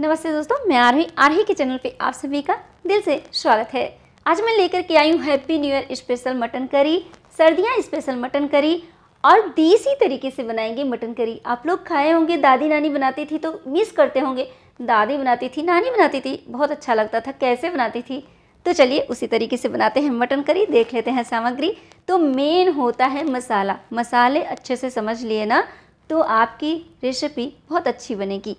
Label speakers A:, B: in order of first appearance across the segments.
A: नमस्ते दोस्तों मैं आरही आरही के चैनल पे आप सभी का दिल से स्वागत है आज मैं लेकर के आई हूँ happy new year special mutton curry सर्दियाँ स्पेशल मटन करी और देसी तरीके से बनाएंगे मटन करी आप लोग खाए होंगे दादी नानी बनाती थी तो मिस करते होंगे दादी बनाती थी नानी बनाती थी बहुत अच्छा लगता था कैसे बनाती थी तो चलिए उसी तरीके से बनाते हैं मटन करी देख लेते हैं सामग्री तो मेन होता है मसाला मसाले अच्छे से समझ लिए ना तो आपकी रेसिपी बहुत अच्छी बनेगी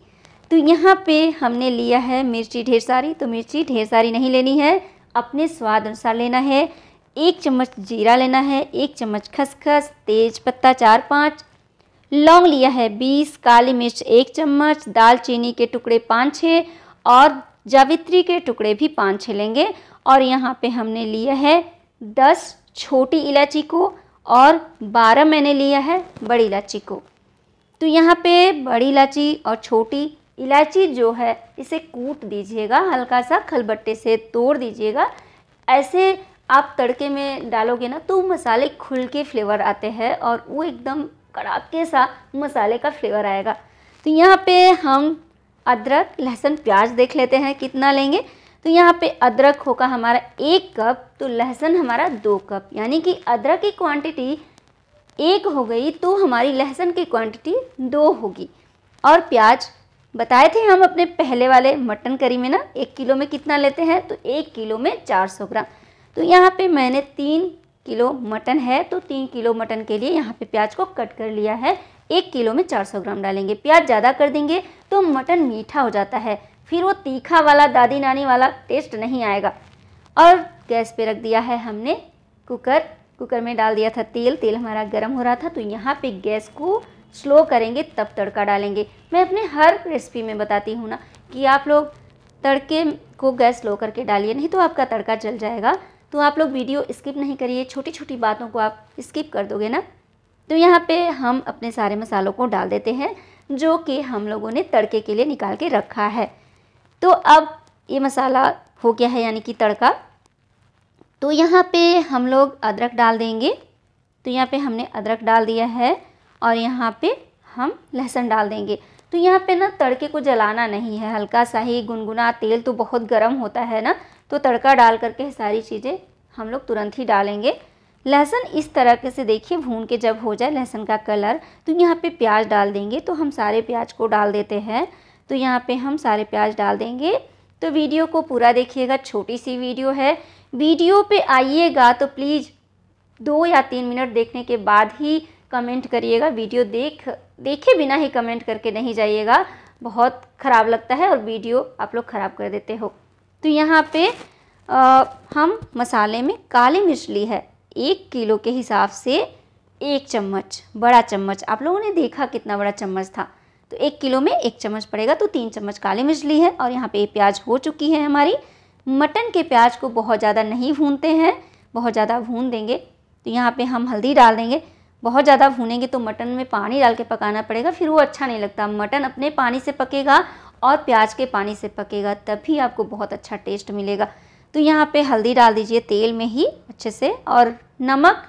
A: तो यहाँ पे हमने लिया है मिर्ची ढेर सारी तो मिर्ची ढेर सारी नहीं लेनी है अपने स्वाद अनुसार लेना है एक चम्मच जीरा लेना है एक चम्मच खसखस तेज पत्ता चार पाँच लौंग लिया है बीस काली मिर्च एक चम्मच दालचीनी के टुकड़े पाँच छः और जावित्री के टुकड़े भी पाँच छः लेंगे और यहाँ पे हमने लिया है दस छोटी इलायची को और बारह मैंने लिया है बड़ी इलायची को तो यहाँ पे बड़ी इलायची और छोटी इलायची जो है इसे कूट दीजिएगा हल्का सा खलबट्टे से तोड़ दीजिएगा ऐसे आप तड़के में डालोगे ना तो मसाले खुल के फ्लेवर आते हैं और वो एकदम कड़ाके सा मसाले का फ्लेवर आएगा तो यहाँ पे हम अदरक लहसुन प्याज देख लेते हैं कितना लेंगे तो यहाँ पे अदरक होगा हमारा एक कप तो लहसुन हमारा दो कप यानी कि अदरक की क्वांटिटी एक हो गई तो हमारी लहसुन की क्वांटिटी दो होगी और प्याज बताए थे हम अपने पहले वाले मटन करी में ना एक किलो में कितना लेते हैं तो एक किलो में चार सौ ग्राम तो यहाँ पे मैंने तीन किलो मटन है तो तीन किलो मटन के लिए यहाँ पे प्याज को कट कर लिया है एक किलो में चार सौ ग्राम डालेंगे प्याज ज़्यादा कर देंगे तो मटन मीठा हो जाता है फिर वो तीखा वाला दादी नानी वाला टेस्ट नहीं आएगा और गैस पर रख दिया है हमने कुकर कुकर में डाल दिया था तेल तेल हमारा गर्म हो रहा था तो यहाँ पर गैस को स्लो करेंगे तब तड़का डालेंगे मैं अपने हर रेसिपी में बताती हूँ ना कि आप लोग तड़के को गैस स्लो करके डालिए नहीं तो आपका तड़का जल जाएगा तो आप लोग वीडियो स्किप नहीं करिए छोटी छोटी बातों को आप स्किप कर दोगे ना तो यहाँ पे हम अपने सारे मसालों को डाल देते हैं जो कि हम लोगों ने तड़के के लिए निकाल के रखा है तो अब ये मसाला हो गया है यानी कि तड़का तो यहाँ पे हम लोग अदरक डाल देंगे तो यहाँ पे हमने अदरक डाल दिया है और यहाँ पे हम लहसुन डाल देंगे तो यहाँ पे ना तड़के को जलाना नहीं है हल्का सा ही गुनगुना तेल तो बहुत गर्म होता है ना तो तड़का डाल करके सारी चीज़ें हम लोग तुरंत ही डालेंगे लहसुन इस तरह के से देखिए भून के जब हो जाए लहसुन का कलर तो यहाँ पे प्याज डाल देंगे तो हम सारे प्याज को डाल देते हैं तो यहाँ पे हम सारे प्याज डाल देंगे तो वीडियो को पूरा देखिएगा छोटी सी वीडियो है वीडियो पे आइएगा तो प्लीज़ दो या तीन मिनट देखने के बाद ही कमेंट करिएगा वीडियो देख देखे बिना ही कमेंट करके नहीं जाइएगा बहुत ख़राब लगता है और वीडियो आप लोग ख़राब कर देते हो तो यहाँ पे आ, हम मसाले में काली मिर्च ली है एक किलो के हिसाब से एक चम्मच बड़ा चम्मच आप लोगों ने देखा कितना बड़ा चम्मच था तो एक किलो में एक चम्मच पड़ेगा तो तीन चम्मच काली मिर्च ली है और यहाँ पे प्याज हो चुकी है हमारी मटन के प्याज को बहुत ज़्यादा नहीं भूनते हैं बहुत ज़्यादा भून देंगे तो यहाँ पे हम हल्दी डाल देंगे बहुत ज़्यादा भूनेंगे तो मटन में पानी डाल के पकाना पड़ेगा फिर वो अच्छा नहीं लगता मटन अपने पानी से पकेगा और प्याज के पानी से पकेगा तभी आपको बहुत अच्छा टेस्ट मिलेगा तो यहाँ पे हल्दी डाल दीजिए तेल में ही अच्छे से और नमक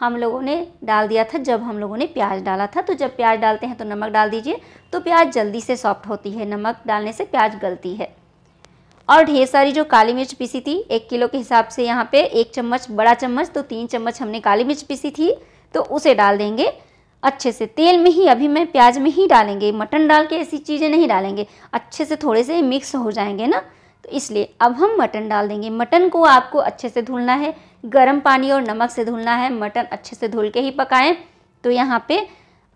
A: हम लोगों ने डाल दिया था जब हम लोगों ने प्याज डाला था तो जब प्याज डालते हैं तो नमक डाल दीजिए तो प्याज जल्दी से सॉफ्ट होती है नमक डालने से प्याज गलती है और ढेर सारी जो काली मिर्च पीसी थी एक किलो के हिसाब से यहाँ पे एक चम्मच बड़ा चम्मच तो तीन चम्मच हमने काली मिर्च पीसी थी तो उसे डाल देंगे अच्छे से तेल में ही अभी मैं प्याज में ही डालेंगे मटन डाल के ऐसी चीज़ें नहीं डालेंगे अच्छे से थोड़े से मिक्स हो जाएंगे ना तो इसलिए अब हम मटन डाल देंगे मटन को आपको अच्छे से धुलना है गर्म पानी और नमक से धुलना है मटन अच्छे से धुल के ही पकाएं तो यहाँ पे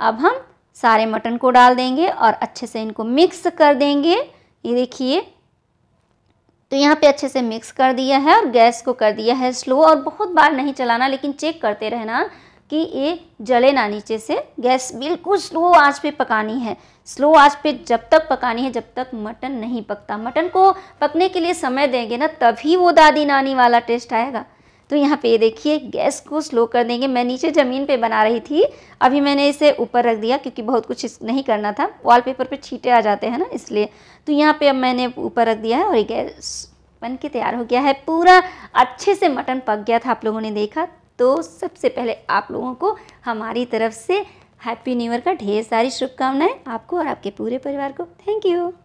A: अब हम सारे मटन को डाल देंगे और अच्छे से इनको मिक्स कर देंगे ये देखिए तो यहाँ पे अच्छे से मिक्स कर दिया है और गैस को कर दिया है स्लो और बहुत बार नहीं चलाना लेकिन चेक करते रहना कि ये जले ना नीचे से गैस बिल्कुल स्लो आंच पे पकानी है स्लो आंच पे जब तक पकानी है जब तक मटन नहीं पकता मटन को पकने के लिए समय देंगे ना तभी वो दादी नानी वाला टेस्ट आएगा तो यहाँ पे देखिए गैस को स्लो कर देंगे मैं नीचे ज़मीन पे बना रही थी अभी मैंने इसे ऊपर रख दिया क्योंकि बहुत कुछ नहीं करना था वॉलपेपर पे छीटे आ जाते हैं ना इसलिए तो यहाँ पे अब मैंने ऊपर रख दिया है और ये गैस बन के तैयार हो गया है पूरा अच्छे से मटन पक गया था आप लोगों ने देखा तो सबसे पहले आप लोगों को हमारी तरफ से हैप्पी न्यू ईयर का ढेर सारी शुभकामनाएं आपको और आपके पूरे परिवार को थैंक यू